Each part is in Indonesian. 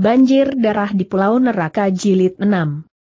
Banjir Darah di Pulau Neraka Jilid 6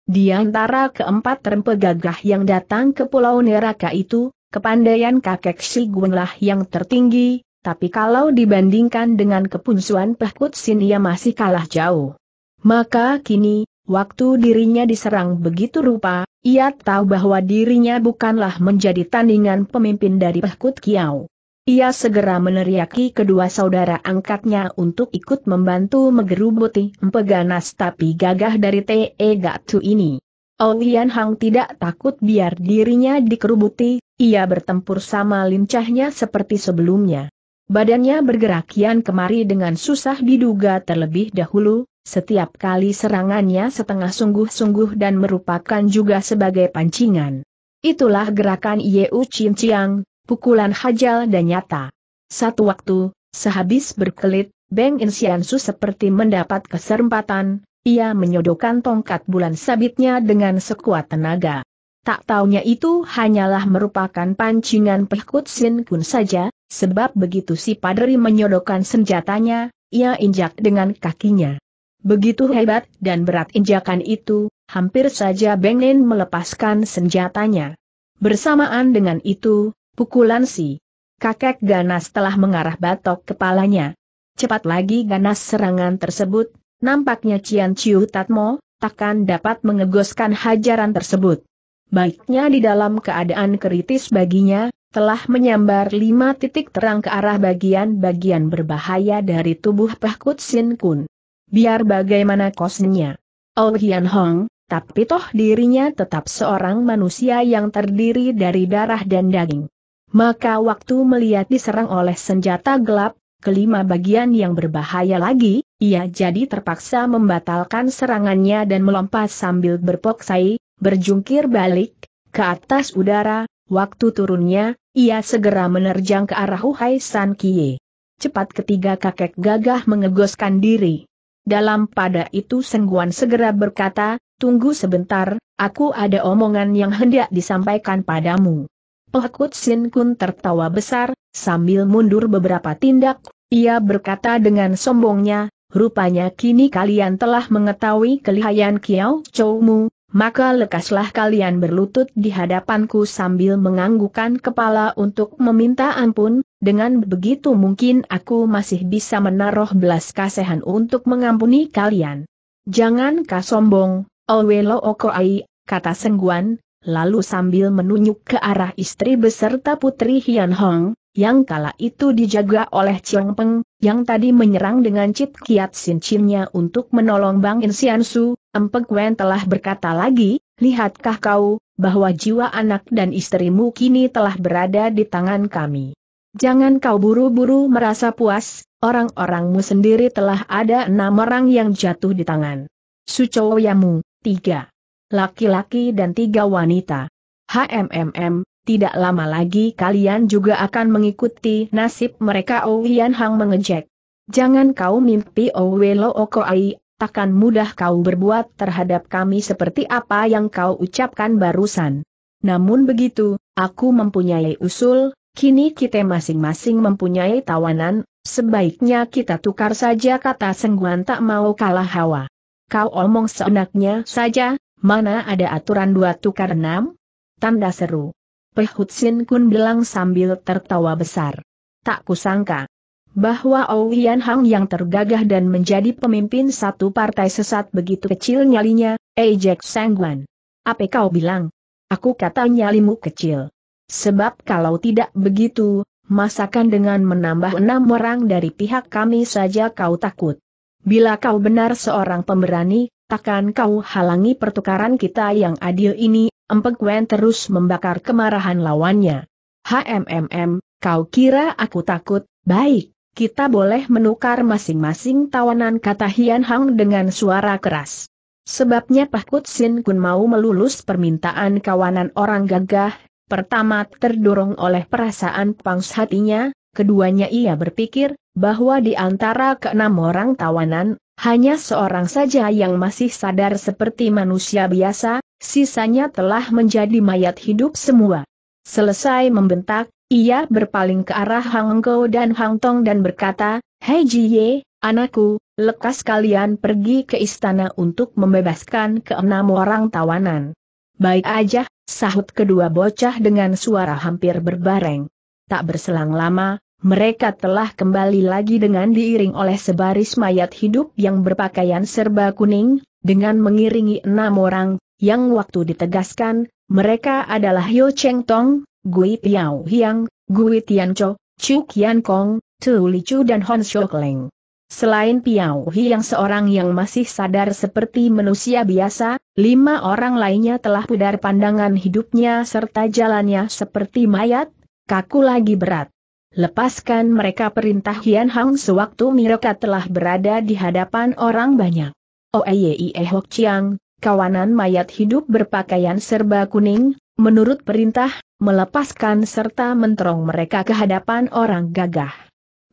Di antara keempat rempe gagah yang datang ke Pulau Neraka itu, kepandaian kakek Si Gunlah yang tertinggi, tapi kalau dibandingkan dengan kepunsuan Pehkut Sin ia masih kalah jauh. Maka kini, waktu dirinya diserang begitu rupa, ia tahu bahwa dirinya bukanlah menjadi tandingan pemimpin dari Pehkut Kiau. Ia segera meneriaki kedua saudara angkatnya untuk ikut membantu menggerubuti empeganas tapi gagah dari T.E. Gatu ini. Olian Hang tidak takut biar dirinya dikerubuti, ia bertempur sama lincahnya seperti sebelumnya. Badannya bergerak kian kemari dengan susah diduga terlebih dahulu, setiap kali serangannya setengah sungguh-sungguh dan merupakan juga sebagai pancingan. Itulah gerakan Yeu Chin Chiang, pukulan hajal dan nyata. Satu waktu, sehabis berkelit, Beng Insiansu seperti mendapat kesempatan, ia menyodokkan tongkat bulan sabitnya dengan sekuat tenaga. Tak taunya itu hanyalah merupakan pancingan pelkut Sin Kun saja, sebab begitu si padri menyodokkan senjatanya, ia injak dengan kakinya. Begitu hebat dan berat injakan itu, hampir saja Beng Bengnen melepaskan senjatanya. Bersamaan dengan itu, Pukulan si. Kakek ganas telah mengarah batok kepalanya. Cepat lagi ganas serangan tersebut, nampaknya Cian Ciu Tatmo, takkan dapat mengegoskan hajaran tersebut. Baiknya di dalam keadaan kritis baginya, telah menyambar lima titik terang ke arah bagian-bagian berbahaya dari tubuh Pahkut Sin Kun. Biar bagaimana kosnya. Oh Hian Hong, tapi toh dirinya tetap seorang manusia yang terdiri dari darah dan daging. Maka waktu melihat diserang oleh senjata gelap, kelima bagian yang berbahaya lagi, ia jadi terpaksa membatalkan serangannya dan melompat sambil berpoksai, berjungkir balik, ke atas udara, waktu turunnya, ia segera menerjang ke arah Huhai San Kie. Cepat ketiga kakek gagah mengegoskan diri. Dalam pada itu Sengguan segera berkata, tunggu sebentar, aku ada omongan yang hendak disampaikan padamu. Pelakut Sin Kun tertawa besar, sambil mundur beberapa tindak, ia berkata dengan sombongnya, rupanya kini kalian telah mengetahui kelihayan Kiao Chou Mu, maka lekaslah kalian berlutut di hadapanku sambil menganggukan kepala untuk meminta ampun, dengan begitu mungkin aku masih bisa menaruh belas kasihan untuk mengampuni kalian. Jangan kau sombong, Oko Ai, kata Sengguan, Lalu sambil menunjuk ke arah istri beserta putri Hian Hong, yang kala itu dijaga oleh Chiang Peng, yang tadi menyerang dengan Cit Kiat Sincinnya untuk menolong Bang In Sian Su, Empek Wen telah berkata lagi, lihatkah kau, bahwa jiwa anak dan istrimu kini telah berada di tangan kami. Jangan kau buru-buru merasa puas, orang-orangmu sendiri telah ada enam orang yang jatuh di tangan. Sucoyamu, tiga laki-laki dan tiga wanita. HMMM, tidak lama lagi kalian juga akan mengikuti nasib mereka Owian Hang mengejek. Jangan kau mimpi Owelo Okoai, takkan mudah kau berbuat terhadap kami seperti apa yang kau ucapkan barusan. Namun begitu, aku mempunyai usul, kini kita masing-masing mempunyai tawanan, sebaiknya kita tukar saja kata sengguan tak mau kalah hawa. Kau omong seenaknya saja, Mana ada aturan dua tukar enam? Tanda seru. Pehut Kun bilang sambil tertawa besar. Tak kusangka. Bahwa Owian Hang yang tergagah dan menjadi pemimpin satu partai sesat begitu kecil nyalinya, ejek Sangguan. Apa kau bilang? Aku kata nyalimu kecil. Sebab kalau tidak begitu, masakan dengan menambah enam orang dari pihak kami saja kau takut. Bila kau benar seorang pemberani, takkan kau halangi pertukaran kita yang adil ini, Empek Wen terus membakar kemarahan lawannya. HMMM, kau kira aku takut, baik, kita boleh menukar masing-masing tawanan kata Hian Hang dengan suara keras. Sebabnya Pakut Sin Kun mau melulus permintaan kawanan orang gagah, pertama terdorong oleh perasaan pangs hatinya, keduanya ia berpikir, bahwa di antara keenam orang tawanan, hanya seorang saja yang masih sadar seperti manusia biasa, sisanya telah menjadi mayat hidup semua. Selesai membentak, ia berpaling ke arah Hang dan Hang dan berkata, Hei Jiye, anakku, lekas kalian pergi ke istana untuk membebaskan keenam orang tawanan. Baik aja, sahut kedua bocah dengan suara hampir berbareng. Tak berselang lama, mereka telah kembali lagi dengan diiring oleh sebaris mayat hidup yang berpakaian serba kuning, dengan mengiringi enam orang, yang waktu ditegaskan, mereka adalah Yo Cheng Tong, Gui Piao Hiang, Gui Tian Cho, Chu Kian Kong, Tu Li Chu dan Hon Shok Leng. Selain Piao Hiang seorang yang masih sadar seperti manusia biasa, lima orang lainnya telah pudar pandangan hidupnya serta jalannya seperti mayat, kaku lagi berat. Lepaskan mereka perintah Hian Hang sewaktu mereka telah berada di hadapan orang banyak. Oeyie Hok Chiang, kawanan mayat hidup berpakaian serba kuning, menurut perintah, melepaskan serta menterong mereka ke hadapan orang gagah.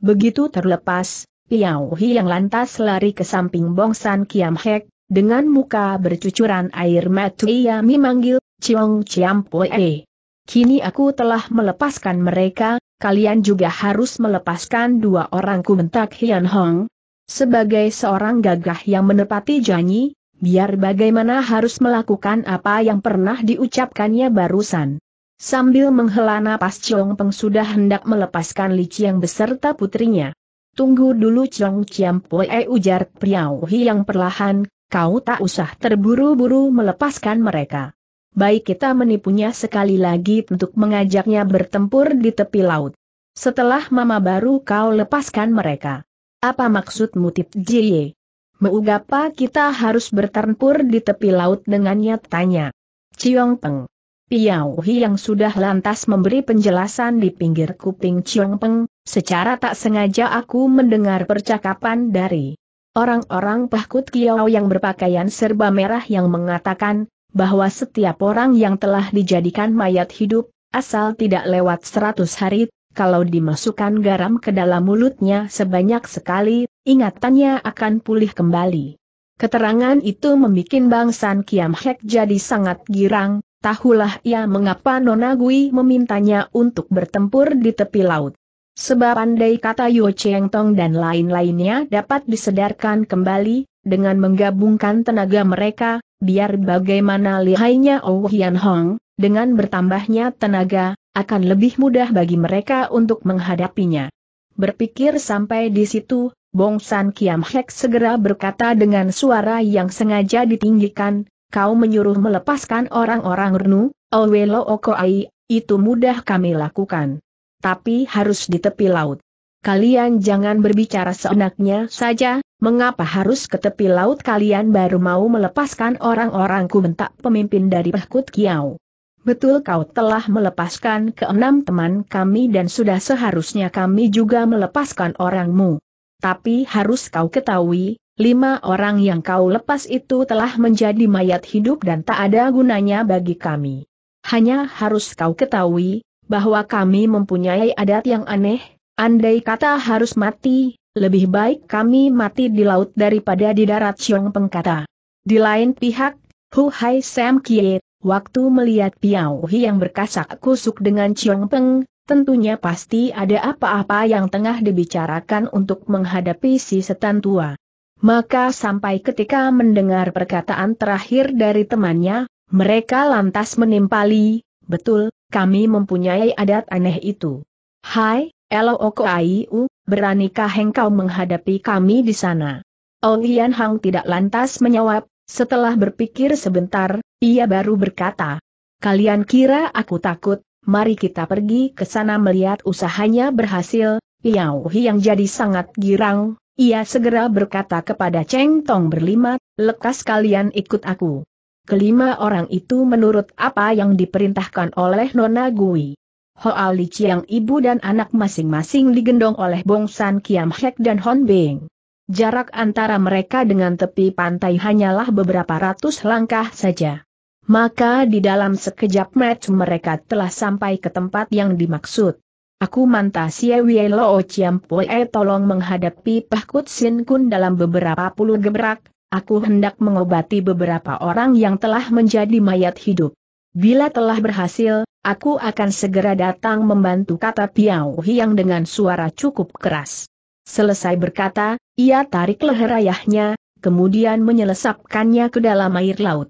Begitu terlepas, Piao yang lantas lari ke samping Bongsan Kiam Hek, dengan muka bercucuran air mata ia memanggil, Chiong Chiam Poe. Kini aku telah melepaskan mereka, kalian juga harus melepaskan dua orangku bentak Hian Hong. Sebagai seorang gagah yang menepati janji, biar bagaimana harus melakukan apa yang pernah diucapkannya barusan. Sambil menghela napas Chong Peng sudah hendak melepaskan Li Chiang beserta putrinya. Tunggu dulu Chong Chiang Poe ujar Priau Hi yang perlahan, kau tak usah terburu-buru melepaskan mereka baik kita menipunya sekali lagi untuk mengajaknya bertempur di tepi laut. Setelah mama baru kau lepaskan mereka. Apa maksudmu mutip jie? Meugapa kita harus bertempur di tepi laut dengannya tanya. Ciong Peng. Piao Hi yang sudah lantas memberi penjelasan di pinggir kuping Ciong Peng, secara tak sengaja aku mendengar percakapan dari orang-orang pahkut Kiao yang berpakaian serba merah yang mengatakan, bahwa setiap orang yang telah dijadikan mayat hidup, asal tidak lewat seratus hari, kalau dimasukkan garam ke dalam mulutnya sebanyak sekali, ingatannya akan pulih kembali. Keterangan itu membuat Bang San Kiam Hek jadi sangat girang, tahulah ia mengapa Nona Gui memintanya untuk bertempur di tepi laut. Sebab andai kata Yu Cheng Tong dan lain-lainnya dapat disedarkan kembali, dengan menggabungkan tenaga mereka, biar bagaimana lihainya Oh Hian Hong, dengan bertambahnya tenaga, akan lebih mudah bagi mereka untuk menghadapinya. Berpikir sampai di situ, Bong San Kiam Hek segera berkata dengan suara yang sengaja ditinggikan, kau menyuruh melepaskan orang-orang Renu, Lo Oko Ai, itu mudah kami lakukan. Tapi harus di tepi laut kalian jangan berbicara seenaknya saja, mengapa harus ke tepi laut kalian baru mau melepaskan orang-orangku bentak pemimpin dari Pahkut Kiau. Betul kau telah melepaskan keenam teman kami dan sudah seharusnya kami juga melepaskan orangmu. Tapi harus kau ketahui, lima orang yang kau lepas itu telah menjadi mayat hidup dan tak ada gunanya bagi kami. Hanya harus kau ketahui, bahwa kami mempunyai adat yang aneh, Andai kata harus mati, lebih baik kami mati di laut daripada di darat Peng kata. Di lain pihak, Hu Hai Sam Kie, waktu melihat Piao Hi yang berkasak kusuk dengan Xiong Peng, tentunya pasti ada apa-apa yang tengah dibicarakan untuk menghadapi si setan tua. Maka sampai ketika mendengar perkataan terakhir dari temannya, mereka lantas menimpali, betul, kami mempunyai adat aneh itu. Hai, Elookoaiu, beranikah engkau menghadapi kami di sana? Ong Hian Hang tidak lantas menjawab, setelah berpikir sebentar, ia baru berkata, Kalian kira aku takut, mari kita pergi ke sana melihat usahanya berhasil, Piao yang jadi sangat girang, ia segera berkata kepada Cheng Tong berlima, lekas kalian ikut aku. Kelima orang itu menurut apa yang diperintahkan oleh Nona Gui. Hoa Li Chiang ibu dan anak masing-masing digendong oleh Bong San Kiam Hek dan Hon Beng. Jarak antara mereka dengan tepi pantai hanyalah beberapa ratus langkah saja. Maka di dalam sekejap match mereka telah sampai ke tempat yang dimaksud. Aku manta Siewie Loo Chiam Pue e tolong menghadapi Pahkut Sin Kun dalam beberapa puluh gebrak, aku hendak mengobati beberapa orang yang telah menjadi mayat hidup. Bila telah berhasil, aku akan segera datang membantu kata Piao Hiang dengan suara cukup keras. Selesai berkata, ia tarik leher ayahnya, kemudian menyelesapkannya ke dalam air laut.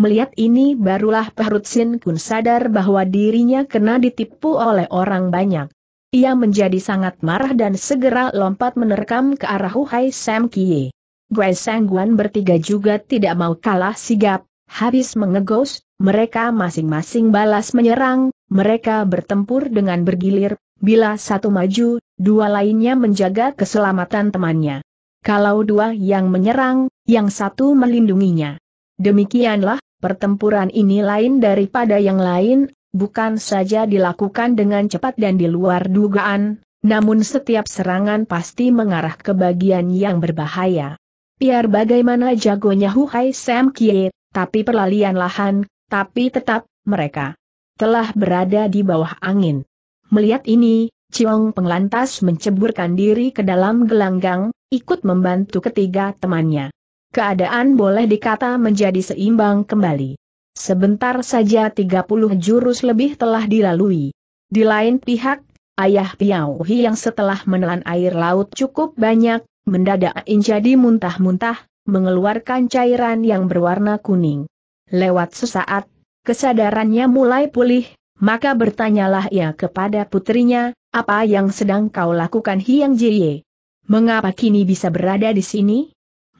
Melihat ini barulah Perut Sin Kun sadar bahwa dirinya kena ditipu oleh orang banyak. Ia menjadi sangat marah dan segera lompat menerkam ke arah Huhai Sam Kie. Guai Sangguan bertiga juga tidak mau kalah sigap, habis mengegos, mereka masing-masing balas menyerang, mereka bertempur dengan bergilir, bila satu maju, dua lainnya menjaga keselamatan temannya. Kalau dua yang menyerang, yang satu melindunginya. Demikianlah, pertempuran ini lain daripada yang lain, bukan saja dilakukan dengan cepat dan di luar dugaan, namun setiap serangan pasti mengarah ke bagian yang berbahaya. Biar bagaimana jagonya Huhai Sam Kie, tapi perlalian lahan, tapi tetap, mereka telah berada di bawah angin. Melihat ini, Ciong Penglantas menceburkan diri ke dalam gelanggang, ikut membantu ketiga temannya. Keadaan boleh dikata menjadi seimbang kembali. Sebentar saja 30 jurus lebih telah dilalui. Di lain pihak, ayah Piao Hi yang setelah menelan air laut cukup banyak, mendadak jadi muntah-muntah, mengeluarkan cairan yang berwarna kuning. Lewat sesaat, kesadarannya mulai pulih, maka bertanyalah ia kepada putrinya, apa yang sedang kau lakukan Hiang Jie? Mengapa kini bisa berada di sini?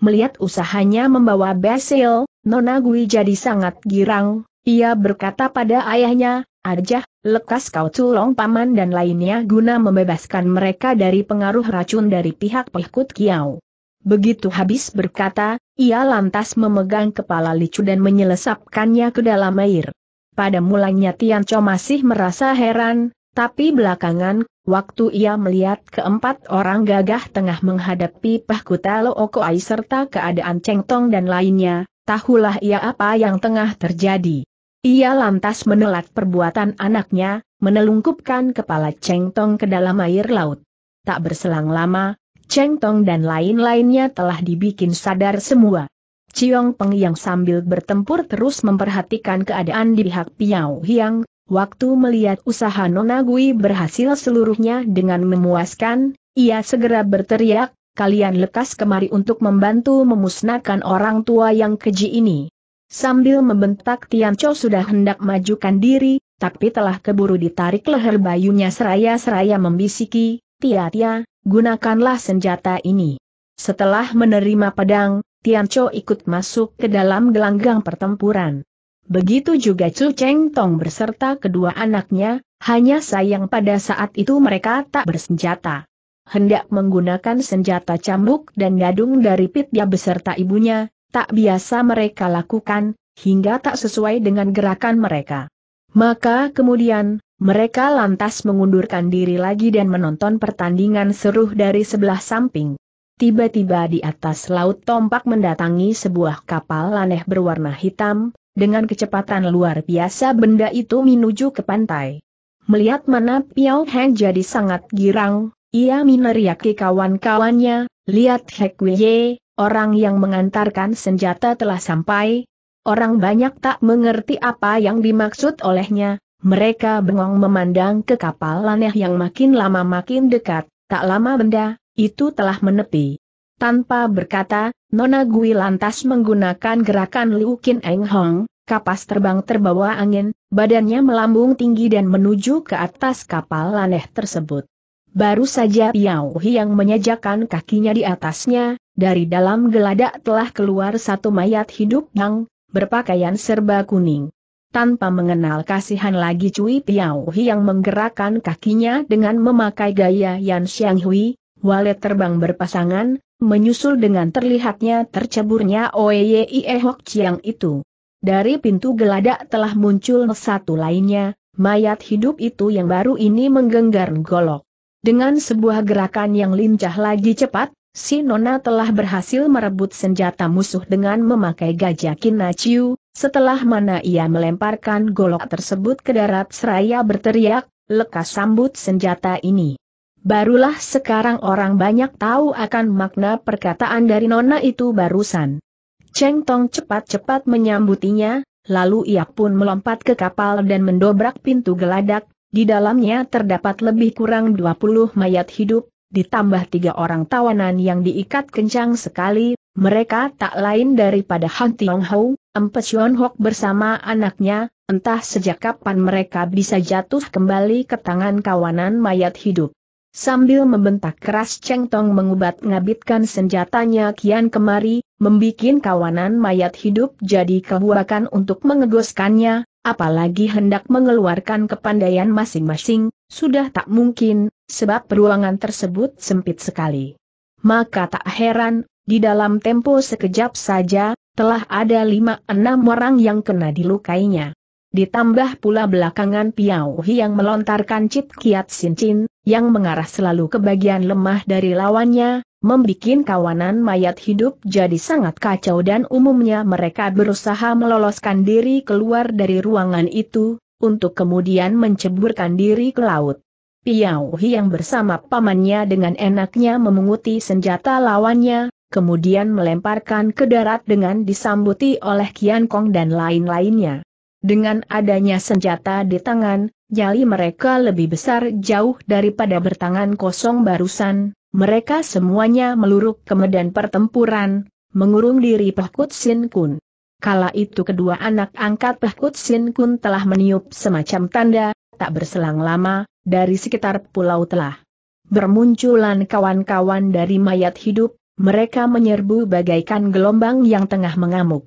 Melihat usahanya membawa Basil, Nona Gui jadi sangat girang, ia berkata pada ayahnya, Arjah, lekas kau culong paman dan lainnya guna membebaskan mereka dari pengaruh racun dari pihak pehkut Kiau. Begitu habis berkata, ia lantas memegang kepala Licu dan menyelesapkannya ke dalam air. Pada mulanya Tian Chou masih merasa heran, tapi belakangan, waktu ia melihat keempat orang gagah tengah menghadapi Pahkuta Lookoai serta keadaan Cheng Tong dan lainnya, tahulah ia apa yang tengah terjadi. Ia lantas menelat perbuatan anaknya, menelungkupkan kepala Cheng Tong ke dalam air laut. Tak berselang lama, Cheng Tong dan lain-lainnya telah dibikin sadar semua. Ciong Peng yang sambil bertempur terus memperhatikan keadaan di pihak Piao Hiang, waktu melihat usaha Nona Gui berhasil seluruhnya dengan memuaskan, ia segera berteriak, kalian lekas kemari untuk membantu memusnahkan orang tua yang keji ini. Sambil membentak Tian Chou sudah hendak majukan diri, tapi telah keburu ditarik leher bayunya seraya-seraya membisiki, Tia Tia, gunakanlah senjata ini. Setelah menerima pedang, Tian Cho ikut masuk ke dalam gelanggang pertempuran. Begitu juga Chu Cheng Tong berserta kedua anaknya, hanya sayang pada saat itu mereka tak bersenjata. Hendak menggunakan senjata cambuk dan gadung dari pit dia beserta ibunya, tak biasa mereka lakukan, hingga tak sesuai dengan gerakan mereka. Maka kemudian, mereka lantas mengundurkan diri lagi dan menonton pertandingan seru dari sebelah samping. Tiba-tiba di atas laut tompak mendatangi sebuah kapal aneh berwarna hitam, dengan kecepatan luar biasa benda itu menuju ke pantai. Melihat mana Piao Heng jadi sangat girang, ia meneriaki kawan-kawannya, lihat Hek Wei, orang yang mengantarkan senjata telah sampai, Orang banyak tak mengerti apa yang dimaksud olehnya, mereka bengong memandang ke kapal aneh yang makin lama makin dekat, tak lama benda, itu telah menepi. Tanpa berkata, Nona Gui lantas menggunakan gerakan Liu Qin Eng Hong, kapas terbang terbawa angin, badannya melambung tinggi dan menuju ke atas kapal aneh tersebut. Baru saja Piao Hi yang menyajakan kakinya di atasnya, dari dalam geladak telah keluar satu mayat hidup yang berpakaian serba kuning tanpa mengenal kasihan lagi Cui Piao Hi yang menggerakkan kakinya dengan memakai gaya Yan Xiang Hui, walet terbang berpasangan, menyusul dengan terlihatnya terceburnya Oye Ie Hok Chiang itu. Dari pintu geladak telah muncul satu lainnya, mayat hidup itu yang baru ini menggenggam golok. Dengan sebuah gerakan yang lincah lagi cepat, Si Nona telah berhasil merebut senjata musuh dengan memakai gajah Kinaciu, setelah mana ia melemparkan golok tersebut ke darat seraya berteriak, lekas sambut senjata ini. Barulah sekarang orang banyak tahu akan makna perkataan dari Nona itu barusan. Cheng Tong cepat-cepat menyambutinya, lalu ia pun melompat ke kapal dan mendobrak pintu geladak, di dalamnya terdapat lebih kurang 20 mayat hidup, ditambah tiga orang tawanan yang diikat kencang sekali, mereka tak lain daripada Han Tiong Ho, Empat Yon Hok bersama anaknya, entah sejak kapan mereka bisa jatuh kembali ke tangan kawanan mayat hidup. Sambil membentak keras Cheng Tong mengubat-ngabitkan senjatanya kian kemari, membikin kawanan mayat hidup jadi kebuakan untuk mengegoskannya, apalagi hendak mengeluarkan kepandaian masing-masing, sudah tak mungkin, sebab ruangan tersebut sempit sekali. Maka tak heran, di dalam tempo sekejap saja, telah ada lima enam orang yang kena dilukainya. Ditambah pula belakangan Piao yang melontarkan cip Kiat Sincin, yang mengarah selalu ke bagian lemah dari lawannya, membuat kawanan mayat hidup jadi sangat kacau dan umumnya mereka berusaha meloloskan diri keluar dari ruangan itu, untuk kemudian menceburkan diri ke laut. Piao Hi yang bersama pamannya dengan enaknya memunguti senjata lawannya, kemudian melemparkan ke darat dengan disambuti oleh Kian Kong dan lain-lainnya. Dengan adanya senjata di tangan, nyali mereka lebih besar jauh daripada bertangan kosong barusan, mereka semuanya meluruk ke medan pertempuran, mengurung diri Pahkut Sin Kun. Kala itu kedua anak angkat Pahkut Sin Kun telah meniup semacam tanda, tak berselang lama, dari sekitar pulau telah bermunculan kawan-kawan dari mayat hidup, mereka menyerbu bagaikan gelombang yang tengah mengamuk.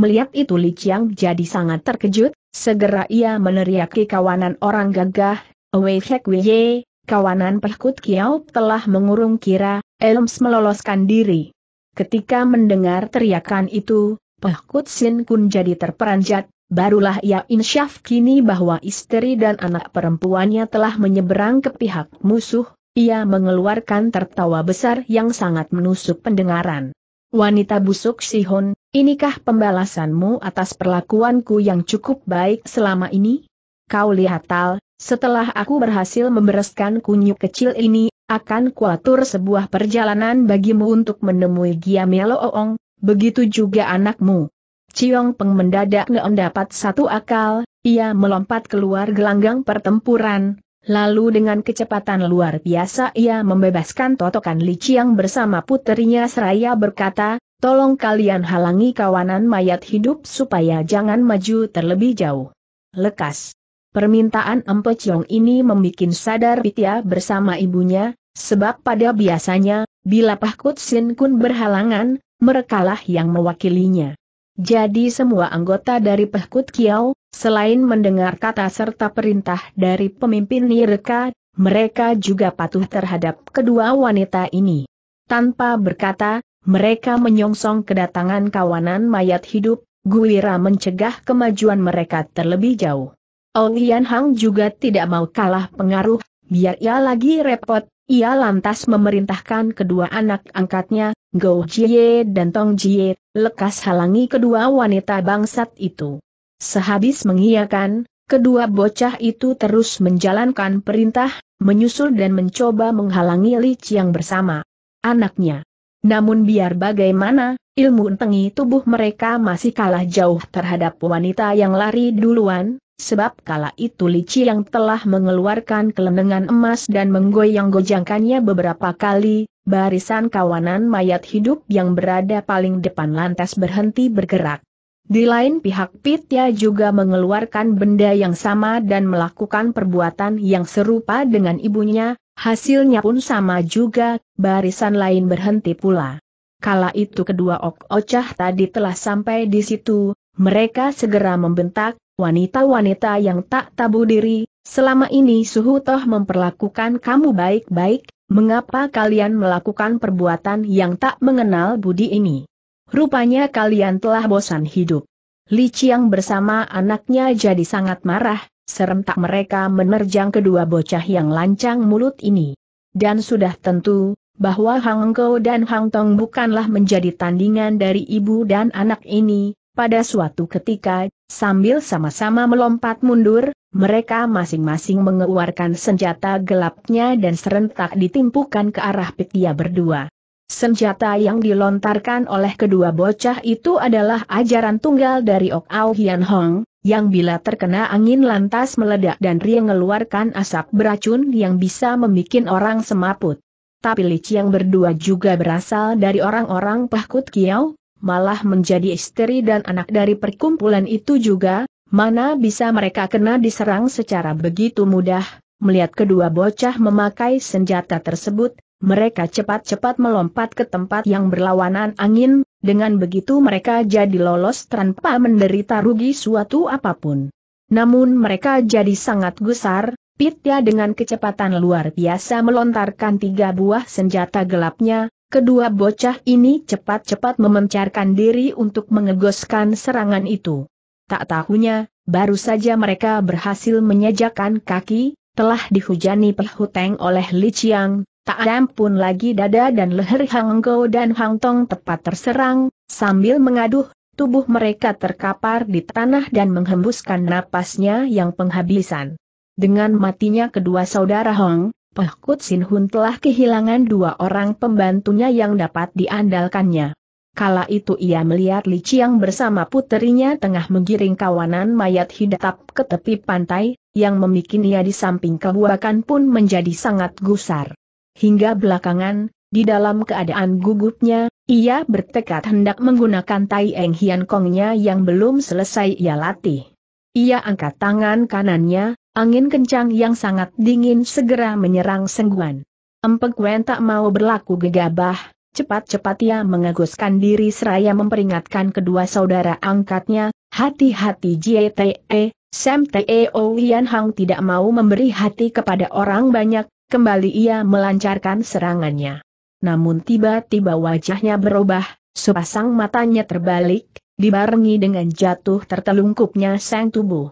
Melihat itu Li Chiang jadi sangat terkejut, segera ia meneriaki kawanan orang gagah, Wei Hek Wei kawanan pehkut Kiao telah mengurung kira, Elms meloloskan diri. Ketika mendengar teriakan itu, pehkut Sin Kun jadi terperanjat, barulah ia insyaf kini bahwa istri dan anak perempuannya telah menyeberang ke pihak musuh, ia mengeluarkan tertawa besar yang sangat menusuk pendengaran. Wanita busuk Sihon, inikah pembalasanmu atas perlakuanku yang cukup baik selama ini? Kau lihat Tal, setelah aku berhasil membereskan kunyuk kecil ini, akan kuatur sebuah perjalanan bagimu untuk menemui Giamelo Oong, begitu juga anakmu. Ciong Peng mendadak mendapat satu akal, ia melompat keluar gelanggang pertempuran, lalu dengan kecepatan luar biasa ia membebaskan totokan Li Chiang bersama putrinya seraya berkata, tolong kalian halangi kawanan mayat hidup supaya jangan maju terlebih jauh. Lekas. Permintaan Empe Chiong ini membuat sadar Pitya bersama ibunya, sebab pada biasanya, bila pahkut Sin Kun berhalangan, merekalah yang mewakilinya. Jadi semua anggota dari Pehkut Kiau, selain mendengar kata serta perintah dari pemimpin Nireka, mereka juga patuh terhadap kedua wanita ini. Tanpa berkata, mereka menyongsong kedatangan kawanan mayat hidup, Guira mencegah kemajuan mereka terlebih jauh. Ong Yan Hang juga tidak mau kalah pengaruh, biar ia lagi repot, ia lantas memerintahkan kedua anak angkatnya, Gou Jie dan Tong Jie, lekas halangi kedua wanita bangsat itu. Sehabis mengiyakan, kedua bocah itu terus menjalankan perintah, menyusul dan mencoba menghalangi Li Chiang bersama anaknya. Namun biar bagaimana, ilmu tengi tubuh mereka masih kalah jauh terhadap wanita yang lari duluan, Sebab kala itu Lici yang telah mengeluarkan kelenengan emas dan menggoyang gojangkannya beberapa kali, barisan kawanan mayat hidup yang berada paling depan lantas berhenti bergerak. Di lain pihak Pitya juga mengeluarkan benda yang sama dan melakukan perbuatan yang serupa dengan ibunya, hasilnya pun sama juga, barisan lain berhenti pula. Kala itu kedua Ok Ocah tadi telah sampai di situ, mereka segera membentak, wanita-wanita yang tak tabu diri, selama ini suhu toh memperlakukan kamu baik-baik, mengapa kalian melakukan perbuatan yang tak mengenal budi ini? Rupanya kalian telah bosan hidup. Li Chiang bersama anaknya jadi sangat marah, serentak mereka menerjang kedua bocah yang lancang mulut ini. Dan sudah tentu, bahwa Hang Engkau dan Hang Tong bukanlah menjadi tandingan dari ibu dan anak ini, pada suatu ketika, sambil sama-sama melompat mundur, mereka masing-masing mengeluarkan senjata gelapnya dan serentak ditimpukan ke arah Pitya berdua. Senjata yang dilontarkan oleh kedua bocah itu adalah ajaran tunggal dari Ok Ao Hian Hong, yang bila terkena angin lantas meledak dan mengeluarkan asap beracun yang bisa membuat orang semaput. Tapi Li Chiang berdua juga berasal dari orang-orang Pahkut Kiau, malah menjadi istri dan anak dari perkumpulan itu juga, mana bisa mereka kena diserang secara begitu mudah, melihat kedua bocah memakai senjata tersebut, mereka cepat-cepat melompat ke tempat yang berlawanan angin, dengan begitu mereka jadi lolos tanpa menderita rugi suatu apapun. Namun mereka jadi sangat gusar, Pitya dengan kecepatan luar biasa melontarkan tiga buah senjata gelapnya, Kedua bocah ini cepat-cepat memencarkan diri untuk mengegoskan serangan itu. Tak tahunya, baru saja mereka berhasil menyejakkan kaki, telah dihujani pehuteng oleh Li Chiang, tak ampun lagi dada dan leher Hang Go dan Hang Tong tepat terserang, sambil mengaduh, tubuh mereka terkapar di tanah dan menghembuskan napasnya yang penghabisan. Dengan matinya kedua saudara Hong, Pehkut Sin Hun telah kehilangan dua orang pembantunya yang dapat diandalkannya. Kala itu ia melihat Li Chiang bersama puterinya tengah menggiring kawanan mayat hidatap ke tepi pantai, yang memikin ia di samping kebuakan pun menjadi sangat gusar. Hingga belakangan, di dalam keadaan gugupnya, ia bertekad hendak menggunakan Tai Eng Hian Kongnya yang belum selesai ia latih. Ia angkat tangan kanannya, Angin kencang yang sangat dingin segera menyerang Sengguan. Empek Wen tak mau berlaku gegabah, cepat-cepat ia mengaguskan diri seraya memperingatkan kedua saudara angkatnya, hati-hati JTE, Sam Teo oh Yan Hang tidak mau memberi hati kepada orang banyak, kembali ia melancarkan serangannya. Namun tiba-tiba wajahnya berubah, sepasang matanya terbalik, dibarengi dengan jatuh tertelungkupnya sang tubuh.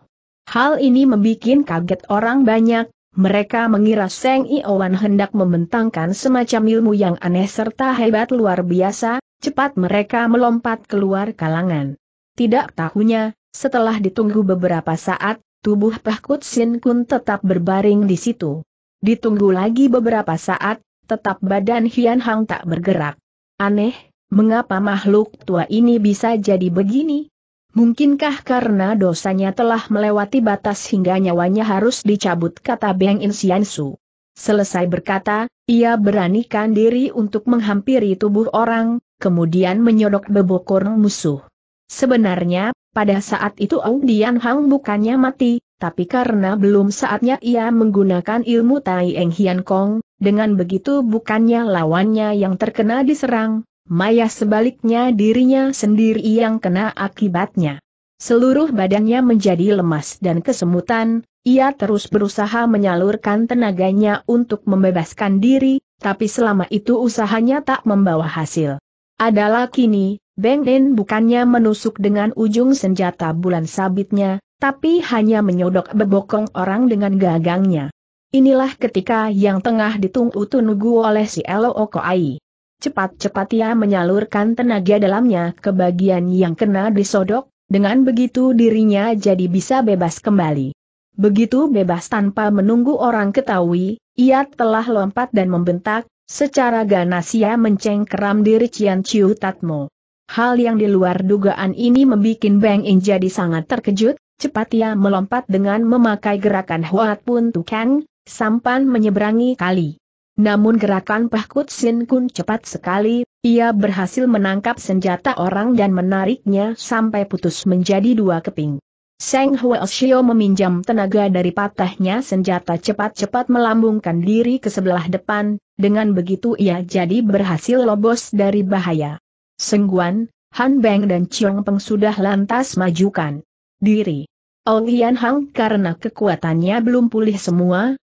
Hal ini membuat kaget orang banyak, mereka mengira Seng Iowan hendak membentangkan semacam ilmu yang aneh serta hebat luar biasa, cepat mereka melompat keluar kalangan. Tidak tahunya, setelah ditunggu beberapa saat, tubuh Pahkut Sin Kun tetap berbaring di situ. Ditunggu lagi beberapa saat, tetap badan Hian Hang tak bergerak. Aneh, mengapa makhluk tua ini bisa jadi begini? Mungkinkah karena dosanya telah melewati batas hingga nyawanya harus dicabut kata Beng In Su. Selesai berkata, ia beranikan diri untuk menghampiri tubuh orang, kemudian menyodok bebokor musuh. Sebenarnya, pada saat itu Audian Hang bukannya mati, tapi karena belum saatnya ia menggunakan ilmu Tai Eng Hian Kong, dengan begitu bukannya lawannya yang terkena diserang, Maya sebaliknya dirinya sendiri yang kena akibatnya. Seluruh badannya menjadi lemas dan kesemutan, ia terus berusaha menyalurkan tenaganya untuk membebaskan diri, tapi selama itu usahanya tak membawa hasil. Adalah kini, Beng Den bukannya menusuk dengan ujung senjata bulan sabitnya, tapi hanya menyodok bebokong orang dengan gagangnya. Inilah ketika yang tengah ditunggu-tunggu oleh si Elo Okoai. Cepat-cepat ia menyalurkan tenaga dalamnya ke bagian yang kena disodok, dengan begitu dirinya jadi bisa bebas kembali. Begitu bebas tanpa menunggu orang ketahui, ia telah lompat dan membentak, secara ganas ia mencengkeram diri Cian Chiu Tatmo. Hal yang di luar dugaan ini membuat Beng In jadi sangat terkejut, cepat ia melompat dengan memakai gerakan Huat Pun Tukang, sampan menyeberangi kali. Namun gerakan Pahkut Sin Kun cepat sekali, ia berhasil menangkap senjata orang dan menariknya sampai putus menjadi dua keping. Seng Osio meminjam tenaga dari patahnya senjata cepat-cepat melambungkan diri ke sebelah depan, dengan begitu ia jadi berhasil lobos dari bahaya. Sengguan, Han Beng dan Chiong Peng sudah lantas majukan diri. Olian Hang karena kekuatannya belum pulih semua,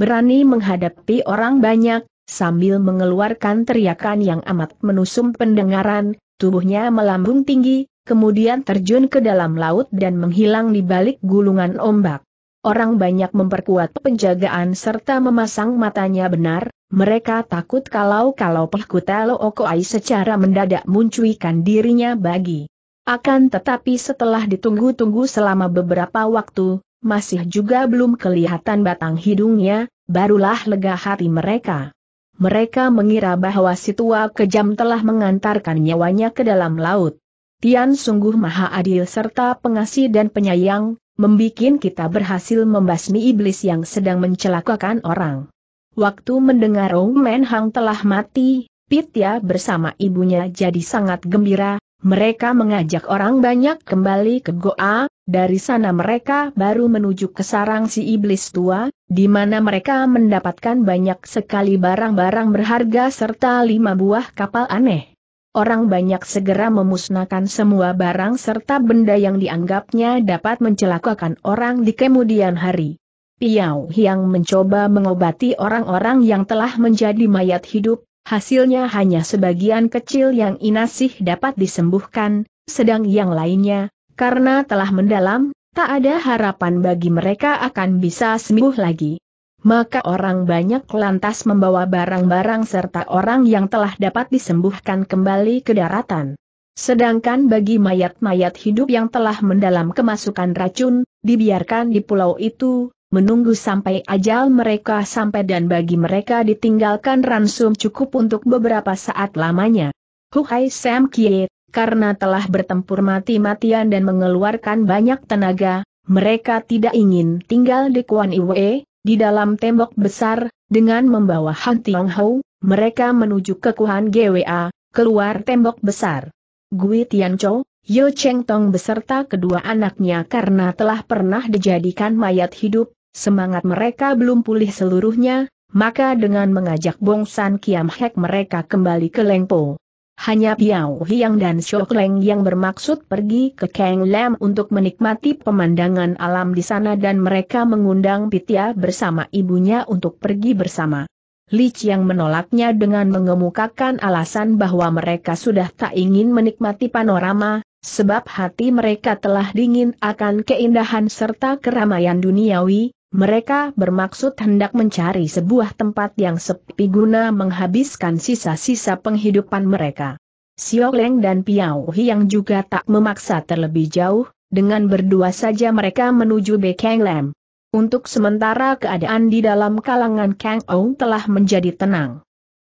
berani menghadapi orang banyak, sambil mengeluarkan teriakan yang amat menusum pendengaran, tubuhnya melambung tinggi, kemudian terjun ke dalam laut dan menghilang di balik gulungan ombak. Orang banyak memperkuat penjagaan serta memasang matanya benar, mereka takut kalau-kalau Pehkutalo Okoai secara mendadak munculkan dirinya bagi. Akan tetapi setelah ditunggu-tunggu selama beberapa waktu, masih juga belum kelihatan batang hidungnya, barulah lega hati mereka. Mereka mengira bahwa si tua kejam telah mengantarkan nyawanya ke dalam laut. Tian sungguh maha adil serta pengasih dan penyayang, membuat kita berhasil membasmi iblis yang sedang mencelakakan orang. Waktu mendengar Ong Men Hang telah mati, Pitya bersama ibunya jadi sangat gembira, mereka mengajak orang banyak kembali ke Goa, dari sana mereka baru menuju ke sarang si iblis tua, di mana mereka mendapatkan banyak sekali barang-barang berharga serta lima buah kapal aneh. Orang banyak segera memusnahkan semua barang serta benda yang dianggapnya dapat mencelakakan orang di kemudian hari. Piau yang mencoba mengobati orang-orang yang telah menjadi mayat hidup, hasilnya hanya sebagian kecil yang Inasih dapat disembuhkan, sedang yang lainnya, karena telah mendalam, tak ada harapan bagi mereka akan bisa sembuh lagi. Maka orang banyak lantas membawa barang-barang serta orang yang telah dapat disembuhkan kembali ke daratan. Sedangkan bagi mayat-mayat hidup yang telah mendalam kemasukan racun, dibiarkan di pulau itu, menunggu sampai ajal mereka sampai dan bagi mereka ditinggalkan ransum cukup untuk beberapa saat lamanya. Huhai Sam Kie, karena telah bertempur mati-matian dan mengeluarkan banyak tenaga, mereka tidak ingin tinggal di Kuan Iwe, di dalam tembok besar, dengan membawa Han Tiong Hou, mereka menuju ke Kuan GWA, keluar tembok besar. Gui Tiancho, Yo Cheng Tong beserta kedua anaknya karena telah pernah dijadikan mayat hidup, semangat mereka belum pulih seluruhnya, maka dengan mengajak Bongsan Kiam Hek mereka kembali ke Lengpo. Hanya Piao Hiang dan Shok Leng yang bermaksud pergi ke Kang Lam untuk menikmati pemandangan alam di sana dan mereka mengundang Pitya bersama ibunya untuk pergi bersama. Li yang menolaknya dengan mengemukakan alasan bahwa mereka sudah tak ingin menikmati panorama, sebab hati mereka telah dingin akan keindahan serta keramaian duniawi, mereka bermaksud hendak mencari sebuah tempat yang sepi guna menghabiskan sisa-sisa penghidupan mereka. Xiao Leng dan Piao Hi yang juga tak memaksa terlebih jauh, dengan berdua saja mereka menuju Bekeng Lam. Untuk sementara keadaan di dalam kalangan Kang Ong telah menjadi tenang.